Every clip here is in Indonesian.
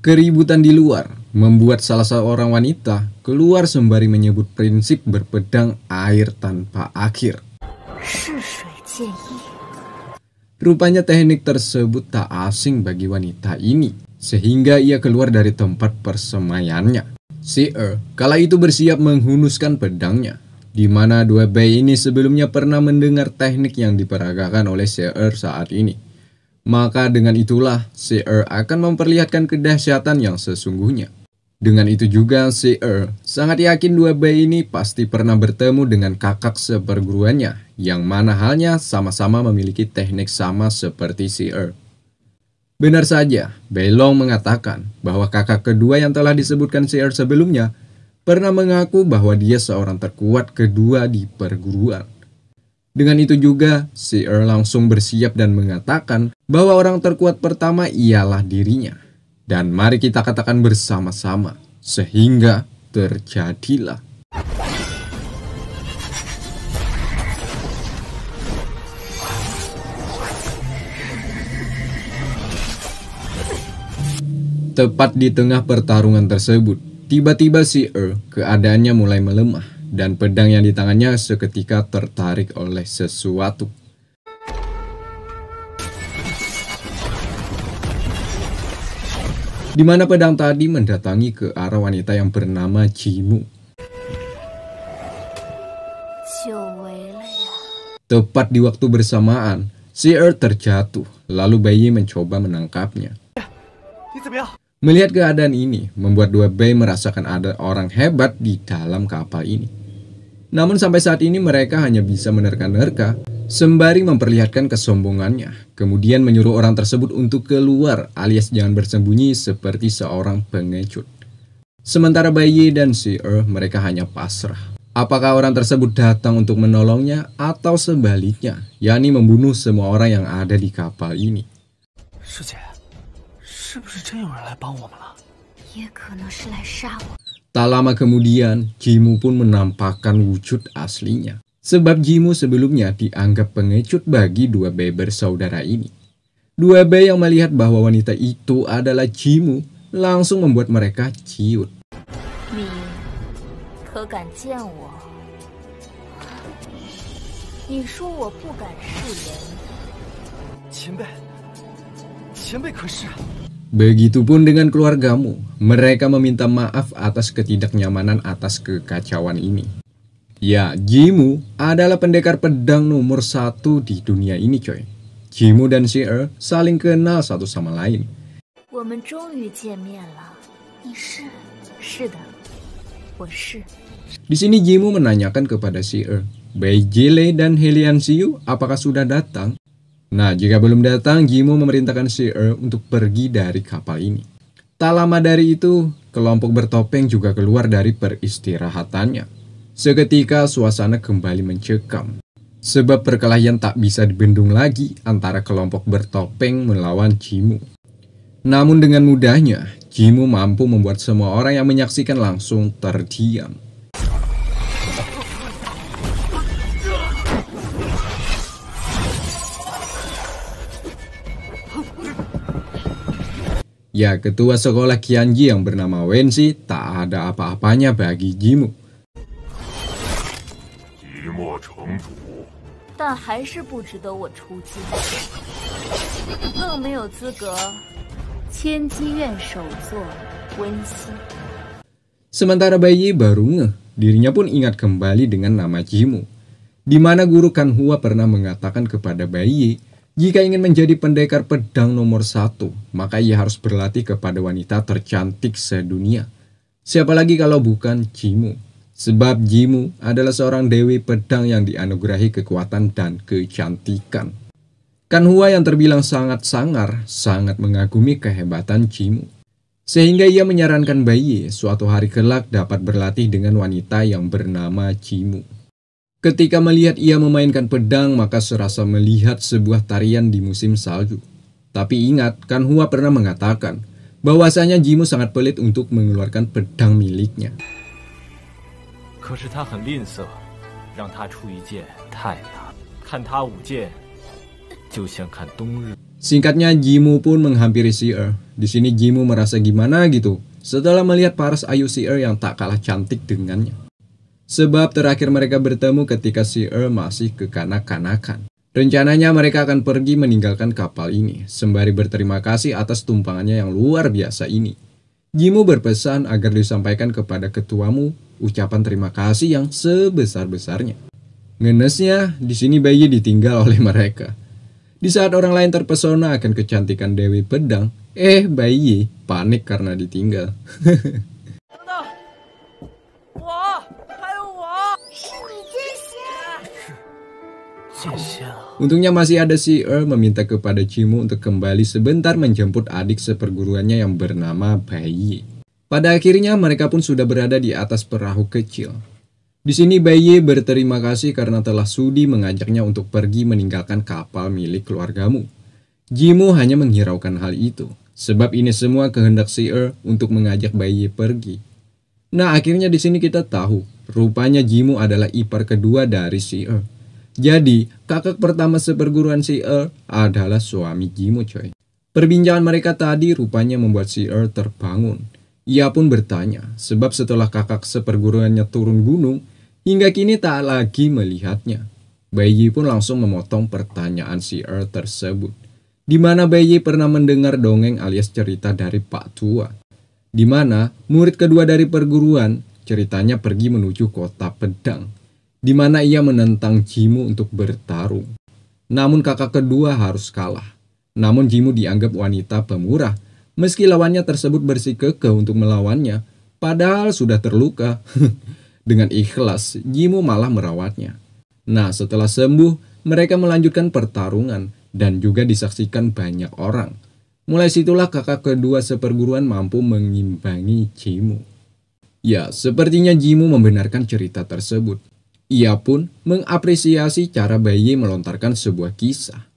Keributan di luar membuat salah seorang wanita keluar sembari menyebut prinsip berpedang air tanpa akhir. Rupanya teknik tersebut tak asing bagi wanita ini, sehingga ia keluar dari tempat persemaiannya. Si E kala itu bersiap menghunuskan pedangnya, di mana dua bayi ini sebelumnya pernah mendengar teknik yang diperagakan oleh Si E saat ini. Maka dengan itulah CR er akan memperlihatkan kedahsyatan yang sesungguhnya. Dengan itu juga CR er sangat yakin dua bayi ini pasti pernah bertemu dengan kakak seperguruannya yang mana halnya sama-sama memiliki teknik sama seperti CR. Er. Benar saja, Belong mengatakan bahwa kakak kedua yang telah disebutkan CR sebelumnya pernah mengaku bahwa dia seorang terkuat kedua di perguruan. Dengan itu juga, CR langsung bersiap dan mengatakan bahwa orang terkuat pertama ialah dirinya. Dan mari kita katakan bersama-sama, sehingga terjadilah. Tepat di tengah pertarungan tersebut, tiba-tiba si Er keadaannya mulai melemah dan pedang yang di tangannya seketika tertarik oleh sesuatu. di mana pedang tadi mendatangi ke arah wanita yang bernama Jimu. Tepat di waktu bersamaan, si Earth terjatuh, lalu bayi mencoba menangkapnya. Melihat keadaan ini, membuat dua bayi merasakan ada orang hebat di dalam kapal ini. Namun sampai saat ini mereka hanya bisa menerka-nerka Sembari memperlihatkan kesombongannya, kemudian menyuruh orang tersebut untuk keluar alias jangan bersembunyi seperti seorang pengecut. Sementara Bayi dan er, mereka hanya pasrah. Apakah orang tersebut datang untuk menolongnya atau sebaliknya, yakni membunuh semua orang yang ada di kapal ini. Tak lama kemudian, Jimu pun menampakkan wujud aslinya. Sebab Jimu sebelumnya dianggap pengecut bagi dua B bersaudara ini. Dua B yang melihat bahwa wanita itu adalah Jimu langsung membuat mereka ciut. Begitupun dengan keluargamu, mereka meminta maaf atas ketidaknyamanan atas kekacauan ini. Ya, Jimu adalah pendekar pedang nomor satu di dunia ini, coy. Jimu dan Xie er saling kenal satu sama lain. Di sini Jimu menanyakan kepada Xie, er, Bei Jile dan Helian Siu apakah sudah datang? Nah, jika belum datang, Jimu memerintahkan Xie er untuk pergi dari kapal ini. Tak lama dari itu, kelompok bertopeng juga keluar dari peristirahatannya. Seketika suasana kembali mencekam. Sebab perkelahian tak bisa dibendung lagi antara kelompok bertopeng melawan Jimu. Namun dengan mudahnya, Jimu mampu membuat semua orang yang menyaksikan langsung terdiam. Ya, ketua sekolah Kianji yang bernama Wensi tak ada apa-apanya bagi Jimu. Sementara Bayi baru ngeh, dirinya pun ingat kembali dengan nama Jimu, di mana guru Kanhua pernah mengatakan kepada Bayi, jika ingin menjadi pendekar pedang nomor satu, maka ia harus berlatih kepada wanita tercantik sedunia. Siapa lagi kalau bukan Jimu? Sebab Jimu adalah seorang dewi pedang yang dianugerahi kekuatan dan kecantikan. Kanhua yang terbilang sangat sangar, sangat mengagumi kehebatan Jimu. Sehingga ia menyarankan Bayi suatu hari kelak dapat berlatih dengan wanita yang bernama Jimu. Ketika melihat ia memainkan pedang, maka serasa melihat sebuah tarian di musim salju. Tapi ingat, Kan Hua pernah mengatakan bahwasanya Jimu sangat pelit untuk mengeluarkan pedang miliknya. 可是他很吝啬，让他出一件太难。看他舞剑，就像看冬日。Singkatnya Jimu pun menghampiri Si Er. Di sini Jimu merasa gimana gitu setelah melihat paras Ayu Si Er yang tak kalah cantik dengannya. Sebab terakhir mereka bertemu ketika Si Er masih kekanak-kanakan. Rencananya mereka akan pergi meninggalkan kapal ini, sembari berterima kasih atas tumpangannya yang luar biasa ini. Jimu berpesan agar disampaikan kepada ketuamu ucapan terima kasih yang sebesar-besarnya. Ngenesnya, di sini bayi ditinggal oleh mereka. Di saat orang lain terpesona akan kecantikan Dewi Pedang, eh bayi panik karena ditinggal. Untungnya masih ada si Er meminta kepada Cimu untuk kembali sebentar menjemput adik seperguruannya yang bernama Bayi. Pada akhirnya mereka pun sudah berada di atas perahu kecil. Di sini Baye berterima kasih karena telah sudi mengajaknya untuk pergi meninggalkan kapal milik keluargamu. Jimu hanya menghiraukan hal itu, sebab ini semua kehendak si Er untuk mengajak Baye pergi. Nah akhirnya di sini kita tahu, rupanya Jimu adalah ipar kedua dari si Er. Jadi kakak pertama seperguruan si Er adalah suami Jimu coy. Perbincangan mereka tadi rupanya membuat si Er terbangun. Ia pun bertanya, sebab setelah kakak seperguruannya turun gunung, hingga kini tak lagi melihatnya. Bayi pun langsung memotong pertanyaan si Er tersebut, di mana Bayi pernah mendengar dongeng alias cerita dari Pak Tua, di mana murid kedua dari perguruan ceritanya pergi menuju kota pedang, di mana ia menentang Jimu untuk bertarung. Namun kakak kedua harus kalah. Namun Jimu dianggap wanita pemurah, meski lawannya tersebut bersikekeh untuk melawannya, padahal sudah terluka. Dengan ikhlas, Jimu malah merawatnya. Nah, setelah sembuh, mereka melanjutkan pertarungan dan juga disaksikan banyak orang. Mulai situlah kakak kedua seperguruan mampu mengimbangi Jimu. Ya, sepertinya Jimu membenarkan cerita tersebut. Ia pun mengapresiasi cara Bayi melontarkan sebuah kisah.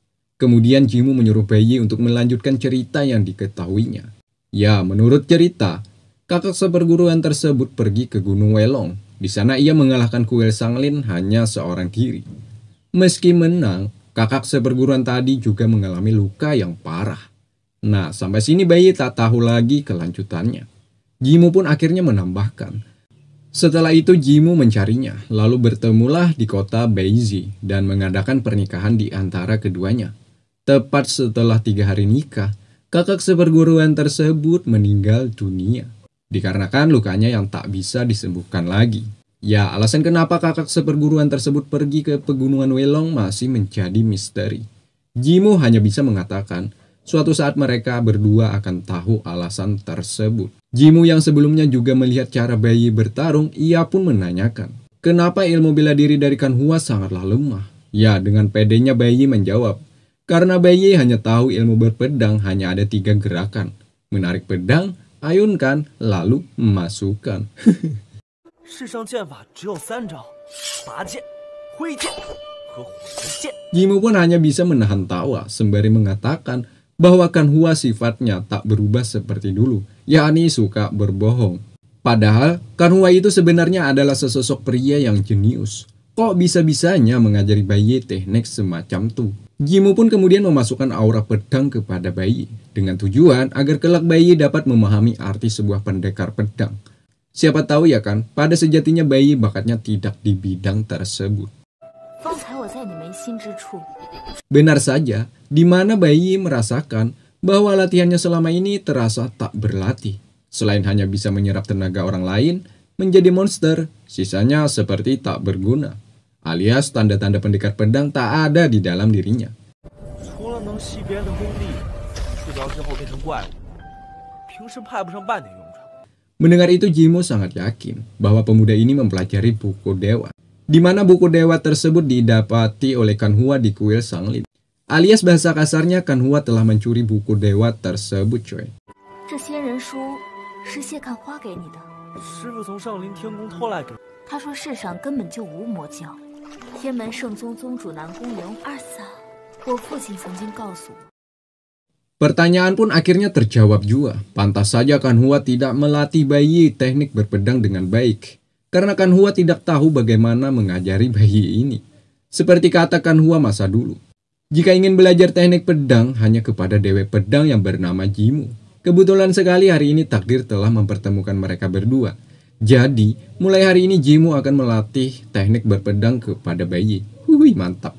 Kemudian Jimu menyuruh bayi untuk melanjutkan cerita yang diketahuinya. Ya, menurut cerita, kakak seperguruan tersebut pergi ke Gunung Welong. Di sana ia mengalahkan Kuil Sanglin hanya seorang diri. Meski menang, kakak seperguruan tadi juga mengalami luka yang parah. Nah, sampai sini bayi tak tahu lagi kelanjutannya. Jimu pun akhirnya menambahkan, setelah itu Jimu mencarinya, lalu bertemulah di kota Beizi dan mengadakan pernikahan di antara keduanya. Tepat setelah tiga hari nikah, kakak seperguruan tersebut meninggal dunia. Dikarenakan lukanya yang tak bisa disembuhkan lagi. Ya, alasan kenapa kakak seperguruan tersebut pergi ke pegunungan Welong masih menjadi misteri. Jimu hanya bisa mengatakan, suatu saat mereka berdua akan tahu alasan tersebut. Jimu yang sebelumnya juga melihat cara bayi bertarung, ia pun menanyakan, kenapa ilmu bela diri dari Kanhua sangatlah lemah? Ya, dengan pedenya bayi menjawab, karena Bayi hanya tahu ilmu berpedang hanya ada tiga gerakan. Menarik pedang, ayunkan, lalu masukkan. Jimu pun hanya bisa menahan tawa sembari mengatakan bahwa Kanhua sifatnya tak berubah seperti dulu, yakni suka berbohong. Padahal Kanhua itu sebenarnya adalah sesosok pria yang jenius. Kok bisa-bisanya mengajari Bayi teknik semacam tuh? Jimu pun kemudian memasukkan aura pedang kepada bayi, dengan tujuan agar kelak bayi dapat memahami arti sebuah pendekar pedang. Siapa tahu ya kan, pada sejatinya bayi bakatnya tidak di bidang tersebut. Benar saja, di mana bayi merasakan bahwa latihannya selama ini terasa tak berlatih. Selain hanya bisa menyerap tenaga orang lain, menjadi monster, sisanya seperti tak berguna alias tanda-tanda pendekar pedang tak ada di dalam dirinya. Mendengar itu Jimo sangat yakin bahwa pemuda ini mempelajari buku dewa, di mana buku dewa tersebut didapati oleh Kanhua di kuil Sanglin. Alias bahasa kasarnya Kanhua telah mencuri buku dewa tersebut coy. Kanhua Pertanyaan pun akhirnya terjawab juga. Pantas saja Kan Hua tidak melatih bayi teknik berpedang dengan baik. Karena Kan Hua tidak tahu bagaimana mengajari bayi ini. Seperti kata Kan Hua masa dulu. Jika ingin belajar teknik pedang, hanya kepada dewa pedang yang bernama Jimu. Kebetulan sekali hari ini takdir telah mempertemukan mereka berdua. Jadi, mulai hari ini Jimu akan melatih teknik berpedang kepada Bayi. Hui, mantap.